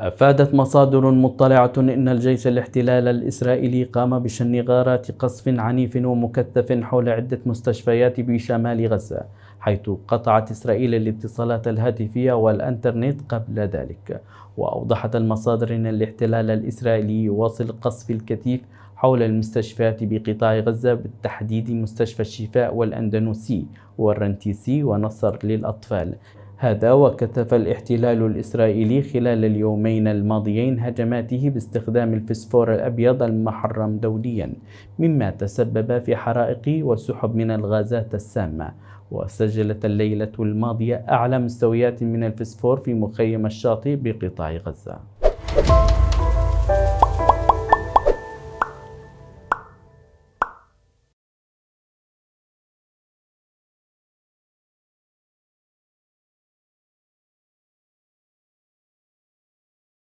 أفادت مصادر مطلعة أن الجيش الاحتلال الإسرائيلي قام بشن غارات قصف عنيف ومكثف حول عدة مستشفيات بشمال غزة حيث قطعت إسرائيل الاتصالات الهاتفية والأنترنت قبل ذلك وأوضحت المصادر أن الاحتلال الإسرائيلي يواصل قصف الكثيف حول المستشفيات بقطاع غزة بالتحديد مستشفى الشفاء والأندنوسي والرنتيسي ونصر للأطفال هذا وكثف الاحتلال الإسرائيلي خلال اليومين الماضيين هجماته باستخدام الفسفور الأبيض المحرم دوليا مما تسبب في حرائق وسحب من الغازات السامة وسجلت الليلة الماضية أعلى مستويات من الفسفور في مخيم الشاطئ بقطاع غزة